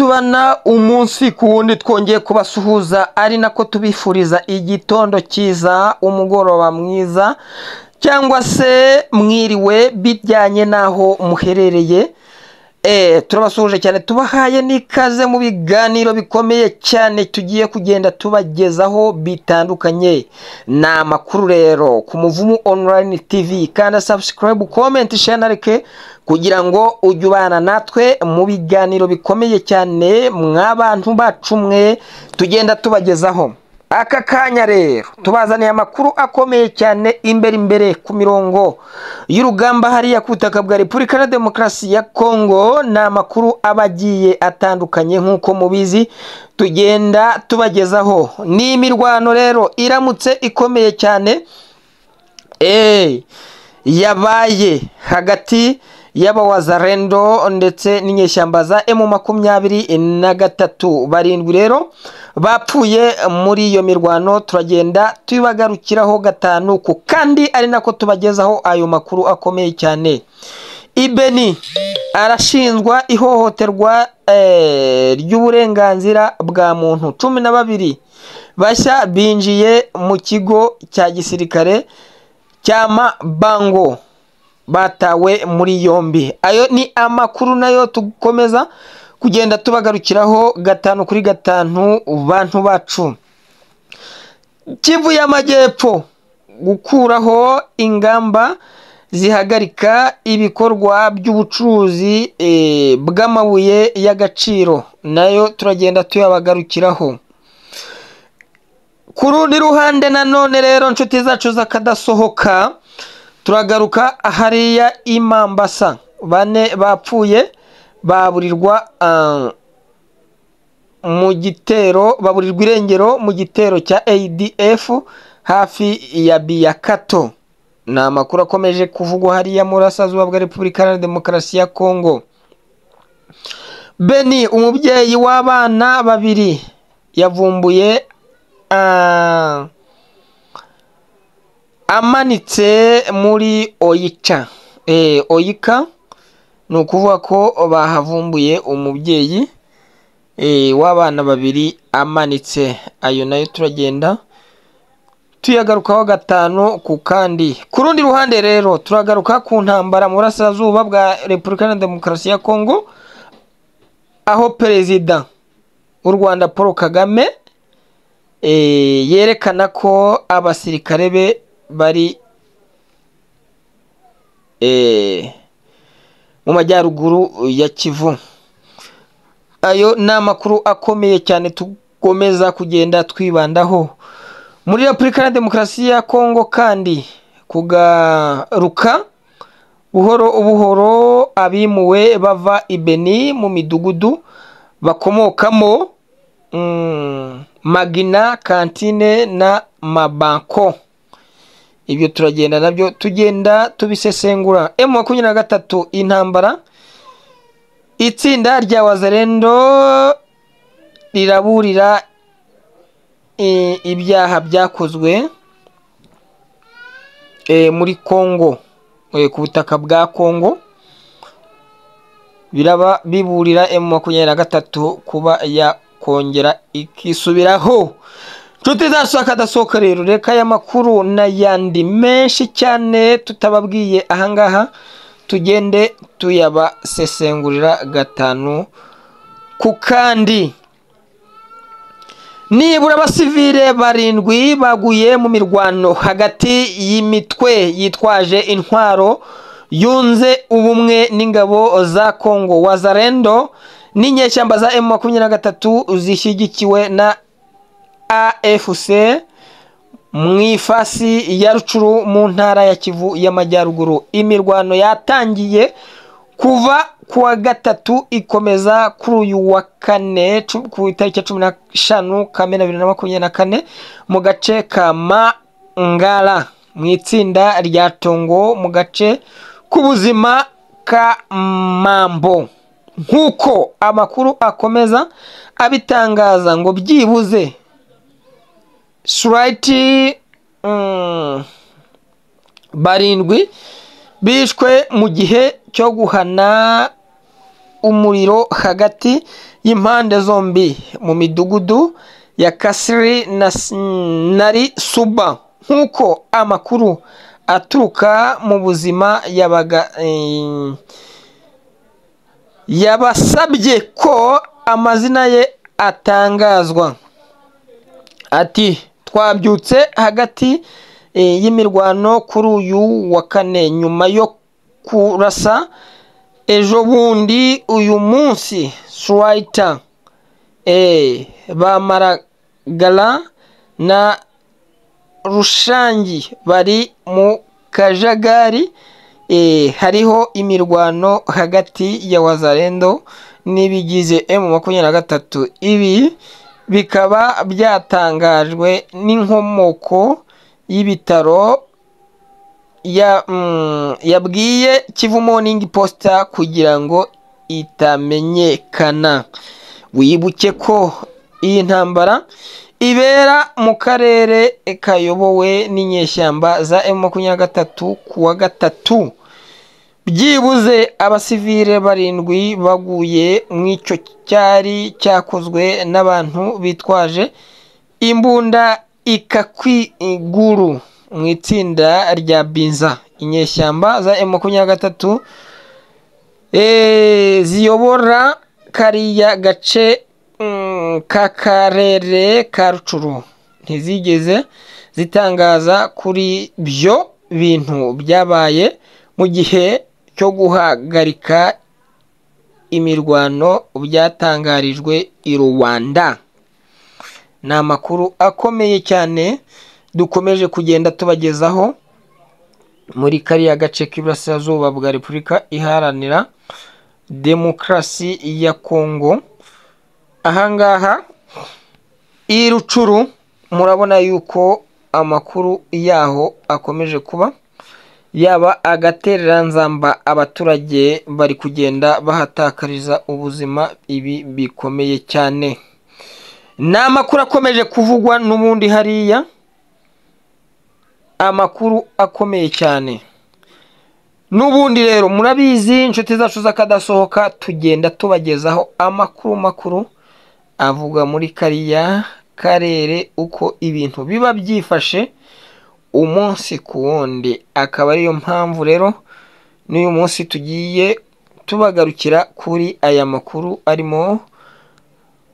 tubana umunsi ku wundi twongeye kubasuhuza ari nako tubifuriza igitondo cyiza umugoroba mwiza cyangwa se mwiriwe bijyanye n'aho muherereye Eh, turabasuhuje cyane tubahaye n'ikaze mu biganiro bikomeye cyane tugiye kugenda tubagezaho bitandukanye ni amakuru rero ku muvumu online tv kanda subscribe comment share kugira ngo ujye ubana natwe mu biganiro bikomeye cyane mwa bacu mwe tugenda tubagezaho aka kanya rero tubazaniye amakuru akomeye cyane imbere imbere ku mirongo y'urugamba hariya ku butaka bwa repubulika na demokarasi ya kongo ni amakuru aba agiye atandukanye nk'uko mubizi tugenda tubagezaho ni imirwano rero iramutse ikomeye cyane eh, yabaye hagati y'abawazarendo ndetse n'inyeshyamba za emu makumyabiri na gatatu barindwi rero bapfuye muri iyo mirwano turagenda tubagarukiraho gatanu ku kandi ari nako tubagezaho ayo makuru akomeye cyane ibeni arashinjwa ihohoterwa eh, ry'uburenganzira bwa muntu cumi na babiri bashya binjiye mu kigo cya gisirikare cya mabango batawe muri yombi ayo ni amakuru nayo tugukomeza kugenda tubagarukiraho gatanu kuri gatanu bantu bacu kivu y'amajyepfo gukuraho ingamba zihagarika ibikorwa by'ubucuruzi eh, bw'amabuye y'agaciro nayo turagenda tuyabagarukiraho ku rundi ruhande nanone rero inshuti zacu zakadasohoka turagaruka hariya imambasa bane bapfuye baburirwa ah, mu gitero baburirwa irengero mu gitero cya adf hafi ya biyakato ni amakuru akomeje kuvugwa hariya muri asazuba bwa repubulika iharanira demokarasi ya kongo beni umubyeyi w'abana babiri yavumbuye ah, amanitse muri oyica eh, oyika ni ukuvuga ko bahavumbuye umubyeyi eh, w'abana babiri amanitse ayo nayo turagenda tuyagarukaho gatanu ku kandi ku rundi ruhande rero turagaruka ku ntambara mu burasirazuba bwa repubulika na demokarasi ya kongo aho perezida w'u rwanda paul kagame eh, yerekana ko abasirikare be bari eh, mu majyaruguru ya Kivu. Ayo ni amakuru akomeye cyane dukomeza kugenda twibandaho. Muri Repubulika ya Demokarasi ya Kongo kandi kugaruka buhoro buhoro abimuwe bava i Beni mu midugudu bakomokamo mm, Magina, Kantine na Mabanko. ibyo turagenda nabyo tugenda tubisesengura emu makumyabiri na gatatu intambara itsinda rya wazarendo riraburira ibyaha byakozwe e, muri congo e, ku butaka bwa congo biraba biburira emu makumyabiri na gatatu kuba yakongera ikisubiraho inshuti zacu akadasohoka rero reka ya makuru na yandi menshi cyane tutababwiye ahangaha tugende tuyabasesengurira gatanu ku kandi nibura abasivile barindwi baguye mu mirwano hagati y'imitwe yitwaje intwaro yunze ubumwe n'ingabo za kongo wazarendo n'inyeshyamba za emu makumyabiri na gatatu zishyigikiwe na afc mu ifasi ya rucuru mu ntara ya kivu y'amajyaruguru imirwano yatangiye kuva ku wa gatatu ikomeza kuri uyu wa kane ku itariki ya cumi n'eshanu kamena bibiri na makumyabiri na kane mu gace ka mangara mu itsinda rya tongo mu gace k'ubuzima ka mambo nk'uko amakuru akomeza abitangaza ngo byibuze surayiti mm, barindwi bishwe mu gihe cyo guhana umuriro hagati y'impande zombi mu midugudu ya kasiri nari suba nk'uko amakuru aturuka mu buzima eh, yabasabye ko amazina ye atangazwa ati twabyutse hagati eh, y'imirwano kuri uyu wa kane nyuma yo kurasa ejo bundi uyu munsi suwayita eh, bamaragara na rushangi bari mu kajagari eh, hariho imirwano hagati ya wazarendo n'ibigize emu makumyabiri na gatatu ibi bikaba byatangajwe n'inkomoko y'ibitaro mm, yabwiye kivu moningi posita kugira ngo itamenyekana wibuke ko iyi ntambara ibera mu karere kayobowe n'inyeshyamba za emu makumyabiri na gatatu ku wa gatatu byibuze abasivire barindwi baguye mu icyo cyari cyakozwe n'abantu bitwaje imbunda ikakwiguru mu itsinda rya binza inyeshyamba za emu makumyabiri gatatu eh, ziyobora kariya gace mm, k'akarere ka rucuru ntizigeze zitangaza kuri byo bintu byabaye mu gihe cyo guhagarika imirwano byatangarijwe i Rwanda ni amakuru akomeye cyane dukomeje kugenda tubagezaho muri kariya gace k'iburasirazuba bwa repubulika iharanira demokarasi ya kongo ahangaha i murabona yuko amakuru yaho akomeje kuba yaba agatereranzamba abaturage bari kugenda bahatakariza ubuzima ibi bikomeye cyane ni amakuru akomeje kuvugwa n'ubundi hariya amakuru akomeye cyane n'ubundi rero murabizi inshuti zacu z'akadasohoka tugenda tubagezaho amakuru makuru avuga muri kariya karere uko ibintu biba byifashe umunsi ku wundi akaba ariyo mpamvu rero n'uyu munsi tugiye tubagarukira kuri aya makuru arimo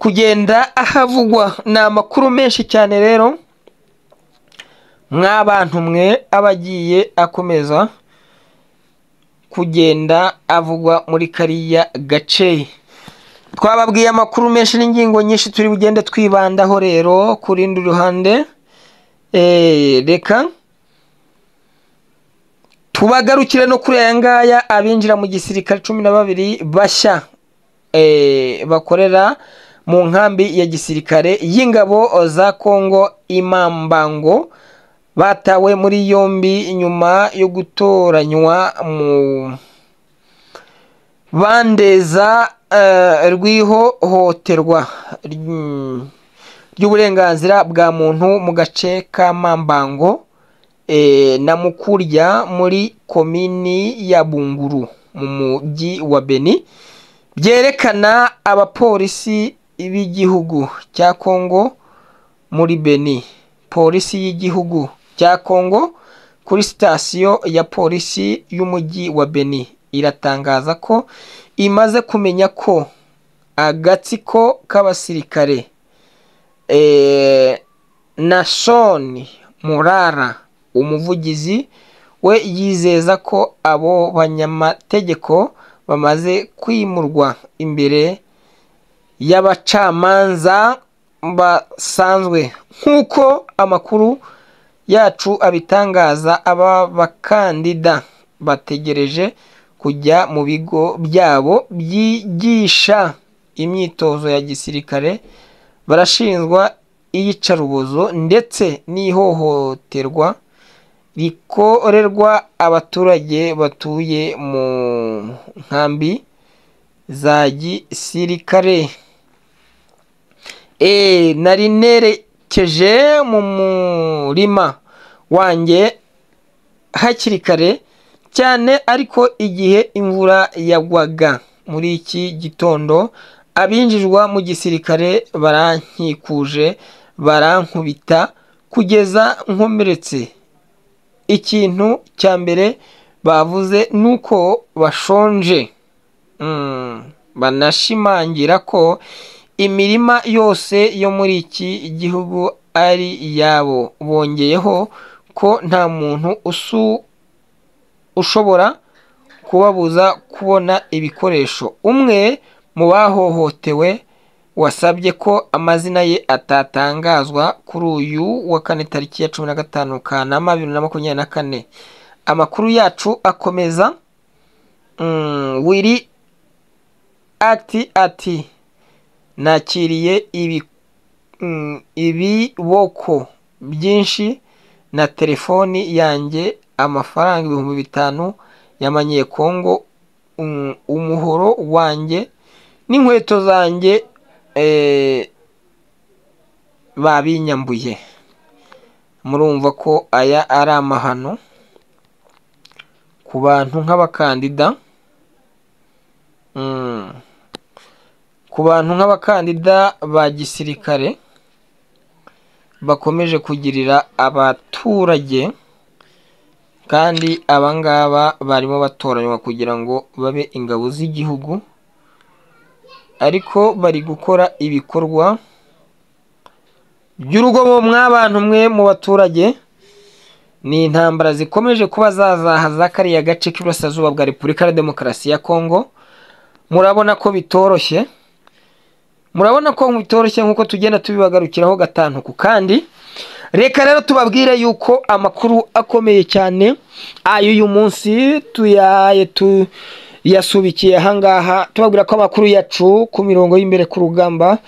kugenda ahavugwa ni amakuru menshi cyane rero mw'abantu mwe abagiye akomeza kugenda avugwa muri kariya gace twababwiye amakuru menshi n'ingingo nyinshi turi bugende twibandaho rero kurindi ruhande Eh, reka tubagarukire no kuri aya ngaya abinjira mu gisirikare cumi na babiri bashya eh, bakorera mu nkambi ya gisirikare y'ingabo za kongo imambango batawe muri yombi nyuma yo gutoranywa mu bandeza eh, rw'ihohoterwa mm. ry'uburenganzira bwa muntu mu gace ka Mambango eh, na Mukurya muri komini ya Bunguru mu mujyi wa Beni byerekana abapolisi b'igihugu cya Kongo muri Beni polisi y'igihugu cya Kongo kuri sitasiyo ya polisi y'umujyi wa Beni iratangaza ko imaze kumenya ko agatsiko k'abasirikare e eh, Naason Murara umuvugizi we yizeza ko abo banyamategeko bamaze kwimurwa imbere y'abacamanza basanzwe nk'uko amakuru yacu abitangaza aba bakandida bategereje kujya mu bigo byabo byigisha imyitozo ya gisirikare. barashinjwa iyicarubozo ndetse n'ihohoterwa rikorerwa abaturage batuye mu nkambi za gisirikare e nari nerekeje mu murima wanjye hakiri kare cyane ariko igihe imvura yagwaga muri iki gitondo abinjijwa mu gisirikare barankikuje barankubita kugeza nkomeretse ikintu cya mbere bavuze ni uko bashonje hmm, banashimangira ko imirima yose yo muri iki gihugu ari yabo bongeyeho ko nta muntu ushobora kubabuza kubona ibikoresho umwe mu bahohotewe wasabye ko amazina ye atatangazwa kuri uyu wa kane tariki ya cumi na gatanu kanama bibiri na makumyabiri na kane amakuru yacu akomeza mm, wiri akiti ati nakiriye mm, ibiboko byinshi na telefoni yanjye amafaranga ibihumbi bitanu y'amanyekongo mm, umuhoro wanjye n'inkweto zanjye eh, babinyambuye murumva ko aya ari amahano ku bantu nk'abakandida mm. ku bantu nk'abakandida ba gisirikare bakomeje kugirira abaturage kandi abangaba barimo batoranywa kugira ngo babe ingabo z'igihugu ariko bari gukora ibikorwa by'urugomo mw'abantu mwe mu baturage ni intambara zikomeje kuba zazahaza kariya gace k'iburasirazuba bwa repubulika ya demokarasi ya kongo murabona ko bitoroshye murabona ko bitoroshye nk'uko tugenda tubibagarukiraho gatanu ku kandi reka rero tubabwire yuko amakuru akomeye cyane ayo uyu munsi tuyaye tu yasubikiye ahangaha tubabwira ko amakuru yacu ku mirongo y'imbere ku rugamba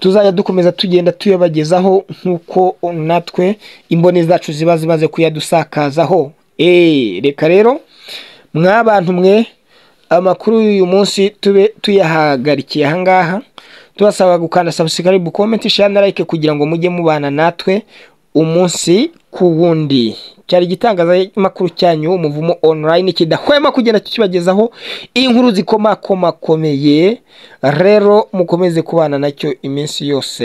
tuzajya dukomeza tugenda tuyabagezaho nk'uko natwe imboni zacu ziba zimaze kuyadusakazaho eee eh, reka rero mwabantu mwe amakuru y'uyu munsi tube tuyahagarikiye ahangaha tubasaba gukanda sabusikaribu komenti share kugira ngo mujye mubana natwe umunsi ku wundi cyari igitangazamakuru cyanyu umuvumo online kidahwema kugenda kibagezaho inkuru zikomakomakomeye rero mukomeze kubana nacyo iminsi yose